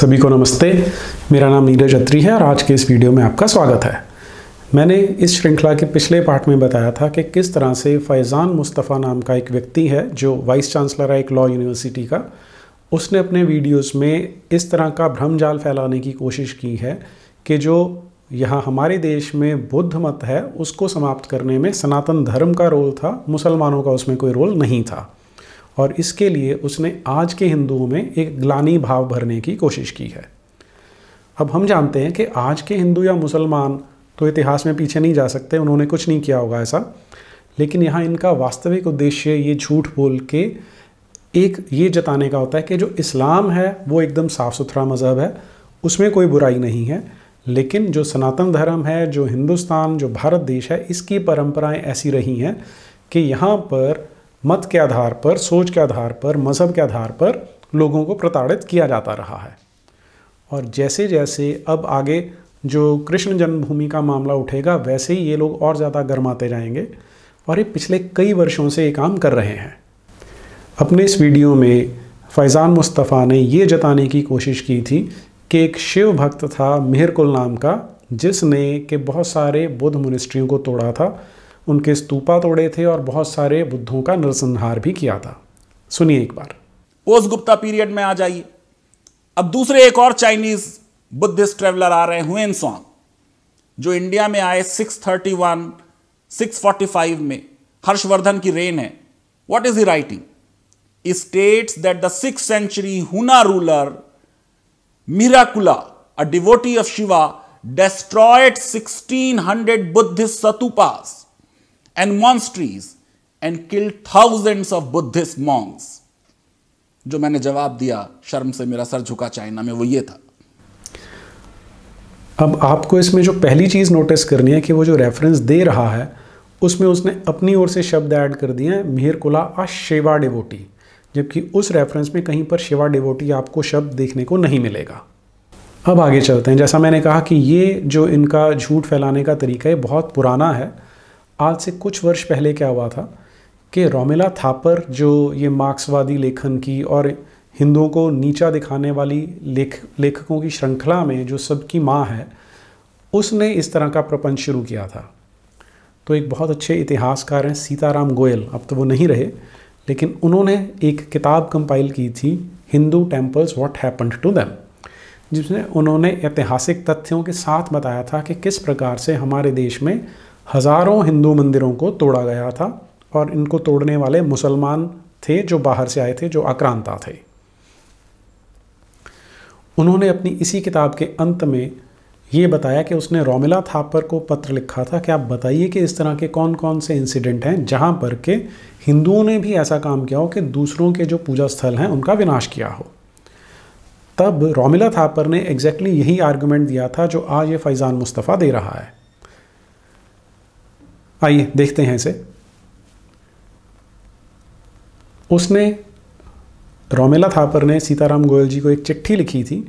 सभी को नमस्ते मेरा नाम नीरज अत्री है और आज के इस वीडियो में आपका स्वागत है मैंने इस श्रृंखला के पिछले पार्ट में बताया था कि किस तरह से फैज़ान मुस्तफ़ा नाम का एक व्यक्ति है जो वाइस चांसलर है एक लॉ यूनिवर्सिटी का उसने अपने वीडियोस में इस तरह का भ्रम जाल फैलाने की कोशिश की है कि जो यहाँ हमारे देश में बुद्ध मत है उसको समाप्त करने में सनातन धर्म का रोल था मुसलमानों का उसमें कोई रोल नहीं था और इसके लिए उसने आज के हिंदुओं में एक ग्लानी भाव भरने की कोशिश की है अब हम जानते हैं कि आज के हिंदू या मुसलमान तो इतिहास में पीछे नहीं जा सकते उन्होंने कुछ नहीं किया होगा ऐसा लेकिन यहाँ इनका वास्तविक उद्देश्य ये झूठ बोल के एक ये जताने का होता है कि जो इस्लाम है वो एकदम साफ़ सुथरा मज़हब है उसमें कोई बुराई नहीं है लेकिन जो सनातन धर्म है जो हिंदुस्तान जो भारत देश है इसकी परंपराएं ऐसी रही हैं कि यहाँ पर मत के आधार पर सोच के आधार पर मज़हब के आधार पर लोगों को प्रताड़ित किया जाता रहा है और जैसे जैसे अब आगे जो कृष्ण जन्मभूमि का मामला उठेगा वैसे ही ये लोग और ज़्यादा गर्माते जाएंगे और ये पिछले कई वर्षों से ये काम कर रहे हैं अपने इस वीडियो में फैज़ान मुस्तफ़ा ने ये जताने की कोशिश की थी कि एक शिव भक्त था कुल नाम का जिसने के बहुत सारे बुद्ध मुनिस्ट्रियों को तोड़ा था उनके स्तूपा तोड़े थे और बहुत सारे बुद्धों का नरसंहार भी किया था सुनिए एक बार ओस गुप्ता पीरियड में आ जाइए अब दूसरे एक और चाइनीज बुद्धिस्ट ट्रेवलर आ रहे हुए सॉन्ग जो इंडिया में आए 631, 645 में हर्षवर्धन की रेन है what is he writing states that the six century Huna ruler Mihirakula a devotee of Shiva destroyed 1600 Buddhist stupas and monasteries and kill thousands of Buddhist monks जो मैंने जवाब दिया शर्म से मेरा सर झुका चाइना में वो ये था अब आपको इसमें जो पहली चीज़ नोटिस करनी है कि वो जो रेफरेंस दे रहा है उसमें उसने अपनी ओर से शब्द ऐड कर दिए हैं मिहिरकुला आ शेवा डेवोटी जबकि उस रेफरेंस में कहीं पर शेवा डेवोटी आपको शब्द देखने को नहीं मिलेगा अब आगे चलते हैं जैसा मैंने कहा कि ये जो इनका झूठ फैलाने का तरीका है बहुत पुराना है आज से कुछ वर्ष पहले क्या हुआ था कि रोमिला थापर जो ये मार्क्सवादी लेखन की और हिंदुओं को नीचा दिखाने वाली लेख लेखकों की श्रृंखला में जो सबकी माँ है उसने इस तरह का प्रपंच शुरू किया था तो एक बहुत अच्छे इतिहासकार हैं सीताराम गोयल अब तो वो नहीं रहे लेकिन उन्होंने एक किताब कंपाइल की थी Hindu temples what happened to them जिसमें उन्होंने ऐतिहासिक तथ्यों के साथ बताया था कि किस प्रकार से हमारे देश में हज़ारों हिंदू मंदिरों को तोड़ा गया था और इनको तोड़ने वाले मुसलमान थे जो बाहर से आए थे जो आक्रांता थे उन्होंने अपनी इसी किताब के अंत में ये बताया कि उसने रोमिला थापर को पत्र लिखा था कि आप बताइए कि इस तरह के कौन कौन से इंसिडेंट हैं जहाँ पर के हिंदुओं ने भी ऐसा काम किया हो कि दूसरों के जो पूजा स्थल हैं उनका विनाश किया हो तब रोमिला थापर ने एग्जैक्टली exactly यही आर्गूमेंट दिया था जो आज ये फैज़ान मुस्तफ़ा दे रहा है आइए देखते हैं इसे उसने रोमेला थापर ने सीताराम गोयल जी को एक चिट्ठी लिखी थी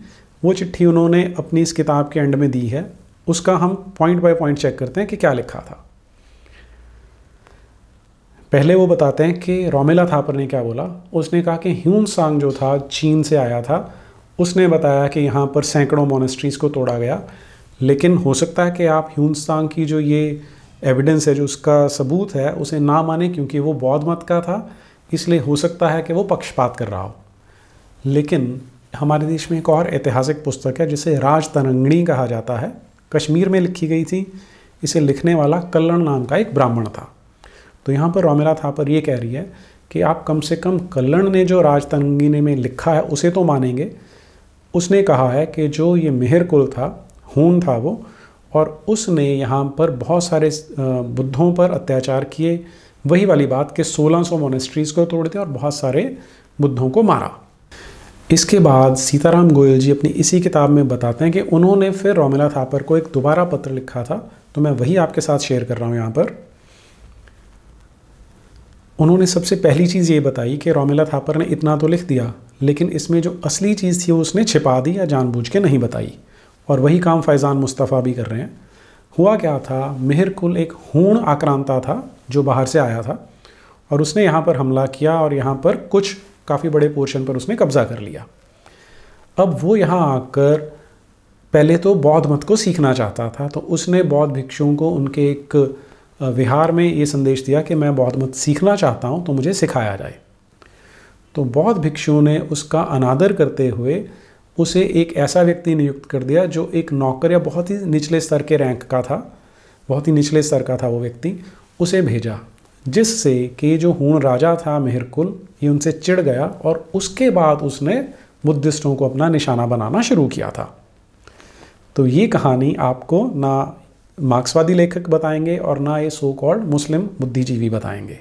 वो चिट्ठी उन्होंने अपनी इस किताब के एंड में दी है उसका हम पॉइंट बाय पॉइंट चेक करते हैं कि क्या लिखा था पहले वो बताते हैं कि रोमेला थापर ने क्या बोला उसने कहा कि ह्यून सांग जो था चीन से आया था उसने बताया कि यहाँ पर सैकड़ों मोनेस्ट्रीज़ को तोड़ा गया लेकिन हो सकता है कि आप ह्यून सांग की जो ये एविडेंस है जो उसका सबूत है उसे ना माने क्योंकि वो बौद्ध मत का था इसलिए हो सकता है कि वो पक्षपात कर रहा हो लेकिन हमारे देश में एक और ऐतिहासिक पुस्तक है जिसे राज तरंगणी कहा जाता है कश्मीर में लिखी गई थी इसे लिखने वाला कल्लण नाम का एक ब्राह्मण था तो यहाँ पर रोमिला पर यह कह रही है कि आप कम से कम कल्लण ने जो राज तरंगी में लिखा है उसे तो मानेंगे उसने कहा है कि जो ये मेहर कुल था हून था वो और उसने यहाँ पर बहुत सारे बुद्धों पर अत्याचार किए वही वाली बात कि 1600 सौ मोनेस्ट्रीज़ को तोड़ दिया और बहुत सारे बुद्धों को मारा इसके बाद सीताराम गोयल जी अपनी इसी किताब में बताते हैं कि उन्होंने फिर रोमिला थापर को एक दोबारा पत्र लिखा था तो मैं वही आपके साथ शेयर कर रहा हूँ यहाँ पर उन्होंने सबसे पहली चीज़ ये बताई कि रोमिला थापर ने इतना तो लिख दिया लेकिन इसमें जो असली चीज़ थी वो उसने छिपा दी या जानबूझ के नहीं बताई और वही काम फैज़ान मुस्तफ़ा भी कर रहे हैं हुआ क्या था मेहर कुल एक हूण आक्रांता था जो बाहर से आया था और उसने यहाँ पर हमला किया और यहाँ पर कुछ काफ़ी बड़े पोर्शन पर उसने कब्ज़ा कर लिया अब वो यहाँ आकर पहले तो बौद्ध मत को सीखना चाहता था तो उसने बौद्ध भिक्षुओं को उनके एक विहार में ये संदेश दिया कि मैं बौद्ध मत सीखना चाहता हूँ तो मुझे सिखाया जाए तो बौद्ध भिक्षुओं ने उसका अनादर करते हुए उसे एक ऐसा व्यक्ति नियुक्त कर दिया जो एक नौकर या बहुत ही निचले स्तर के रैंक का था बहुत ही निचले स्तर का था वो व्यक्ति उसे भेजा जिससे कि जो हूण राजा था मेहरकुल ये उनसे चिढ़ गया और उसके बाद उसने बुद्धिस्टों को अपना निशाना बनाना शुरू किया था तो ये कहानी आपको ना मार्क्सवादी लेखक बताएंगे और ना ये सो कॉल्ड मुस्लिम बुद्धिजीवी बताएंगे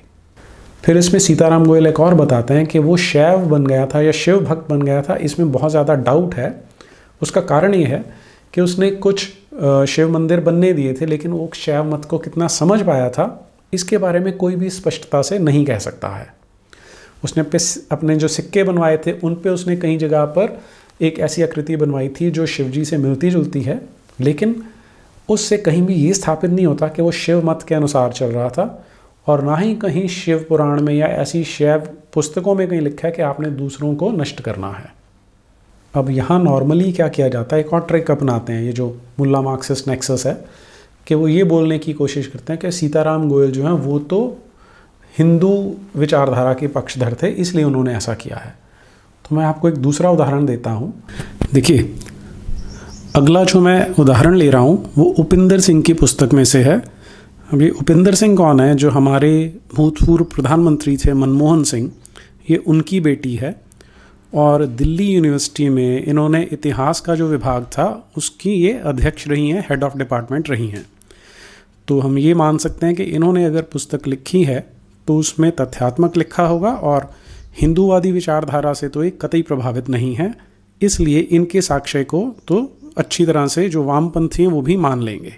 फिर इसमें सीताराम गोयल एक और बताते हैं कि वो शैव बन गया था या शिव भक्त बन गया था इसमें बहुत ज़्यादा डाउट है उसका कारण ये है कि उसने कुछ शिव मंदिर बनने दिए थे लेकिन वो शैव मत को कितना समझ पाया था इसके बारे में कोई भी स्पष्टता से नहीं कह सकता है उसने पे अपने जो सिक्के बनवाए थे उन पे उसने कई जगह पर एक ऐसी आकृति बनवाई थी जो शिवजी से मिलती जुलती है लेकिन उससे कहीं भी ये स्थापित नहीं होता कि वो शिव मत के अनुसार चल रहा था और ना ही कहीं शिव पुराण में या ऐसी शैव पुस्तकों में कहीं लिखा है कि आपने दूसरों को नष्ट करना है अब यहाँ नॉर्मली क्या किया जाता है एक और ट्रिक अपनाते हैं ये जो मुल्ला मार्क्सिस नेक्सस है कि वो ये बोलने की कोशिश करते हैं कि सीताराम गोयल जो हैं वो तो हिंदू विचारधारा के पक्षधर थे इसलिए उन्होंने ऐसा किया है तो मैं आपको एक दूसरा उदाहरण देता हूँ देखिए अगला जो मैं उदाहरण ले रहा हूँ वो उपिंदर सिंह की पुस्तक में से है अभी उपेंद्र सिंह कौन है जो हमारे भूतपूर्व प्रधानमंत्री थे मनमोहन सिंह ये उनकी बेटी है और दिल्ली यूनिवर्सिटी में इन्होंने इतिहास का जो विभाग था उसकी ये अध्यक्ष रही हैं हेड ऑफ डिपार्टमेंट रही हैं तो हम ये मान सकते हैं कि इन्होंने अगर पुस्तक लिखी है तो उसमें तथ्यात्मक लिखा होगा और हिंदूवादी विचारधारा से तो ये कतई प्रभावित नहीं है इसलिए इनके साक्ष्य को तो अच्छी तरह से जो वामपंथी हैं वो भी मान लेंगे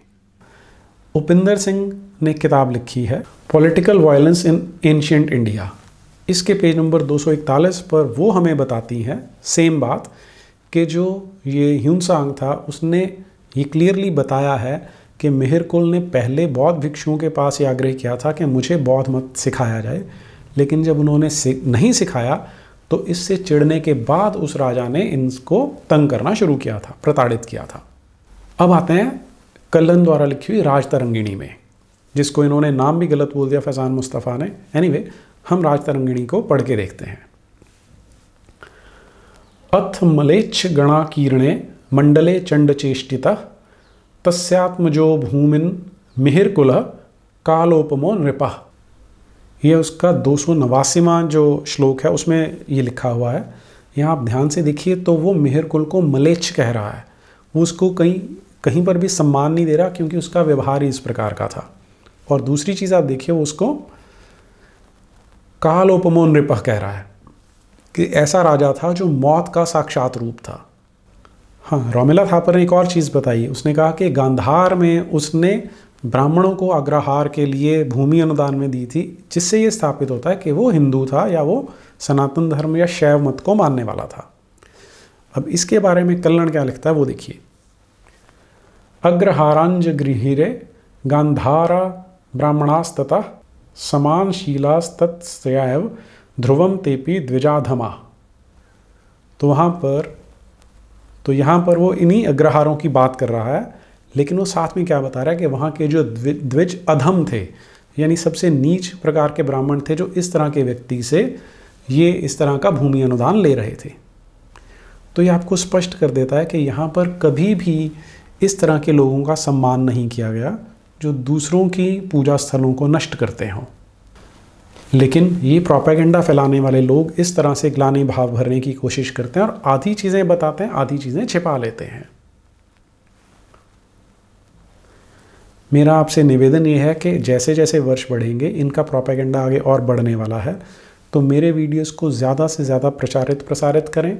उपिंदर सिंह ने किताब लिखी है political violence in ancient India इसके पेज नंबर 241 पर वो हमें बताती हैं सेम बात कि जो ये ह्यूनसांग था उसने ये क्लियरली बताया है कि मिहिरकुल ने पहले बौद्ध भिक्षुओं के पास ये आग्रह किया था कि मुझे बौद्ध मत सिखाया जाए लेकिन जब उन्होंने नहीं सिखाया तो इससे चिढ़ने के बाद उस राजा ने इनको तंग करना शुरू किया था प्रताड़ित किया था अब आते हैं कल्लन द्वारा लिखी हुई राज तरंगिणी में जिसको इन्होंने नाम भी गलत बोल दिया फैजान मुस्तफ़ा ने एनीवे anyway, हम राज तरंगिणी को पढ़ के देखते हैं अथ मलेच्छ गणा किरणे मंडले चंड चेष्टिता तस्यात्मजो भूमिन मिहिरकुल कालोपमो नृपा यह उसका दो सौ नवासीवा जो श्लोक है उसमें ये लिखा हुआ है यहाँ आप ध्यान से देखिए तो वो मिहिरकुल को मलेच्छ कह रहा है वो उसको कहीं कहीं पर भी सम्मान नहीं दे रहा क्योंकि उसका व्यवहार ही इस प्रकार का था और दूसरी चीज़ आप देखिए वो उसको कालोपमोन रिपह कह रहा है कि ऐसा राजा था जो मौत का साक्षात रूप था हाँ रोमिला थापर ने एक और चीज़ बताई उसने कहा कि गांधार में उसने ब्राह्मणों को अग्रहार के लिए भूमि अनुदान में दी थी जिससे ये स्थापित होता है कि वो हिंदू था या वो सनातन धर्म या शैव मत को मानने वाला था अब इसके बारे में कल्याण क्या लिखता है वो देखिए अग्रहारांज गृहिरे गांधारा ब्राह्मणास्तः शीलास्तत्व ध्रुवम तेपी द्विजाधमा तो वहाँ पर तो यहाँ पर वो इन्हीं अग्रहारों की बात कर रहा है लेकिन वो साथ में क्या बता रहा है कि वहाँ के जो द्विज अधम थे यानी सबसे नीच प्रकार के ब्राह्मण थे जो इस तरह के व्यक्ति से ये इस तरह का भूमि अनुदान ले रहे थे तो ये आपको स्पष्ट कर देता है कि यहाँ पर कभी भी इस तरह के लोगों का सम्मान नहीं किया गया जो दूसरों की पूजा स्थलों को नष्ट करते हों लेकिन ये प्रोपेगेंडा फैलाने वाले लोग इस तरह से ग्लानी भाव भरने की कोशिश करते हैं और आधी चीज़ें बताते हैं आधी चीज़ें छिपा लेते हैं मेरा आपसे निवेदन ये है कि जैसे जैसे वर्ष बढ़ेंगे इनका प्रोपेगेंडा आगे और बढ़ने वाला है तो मेरे वीडियोस को ज़्यादा से ज़्यादा प्रचारित प्रसारित करें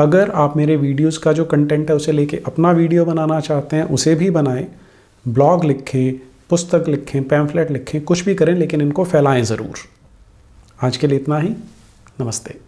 अगर आप मेरे वीडियोस का जो कंटेंट है उसे लेके अपना वीडियो बनाना चाहते हैं उसे भी बनाएं ब्लॉग लिखें पुस्तक लिखें पैम्फलेट लिखें कुछ भी करें लेकिन इनको फैलाएं ज़रूर आज के लिए इतना ही नमस्ते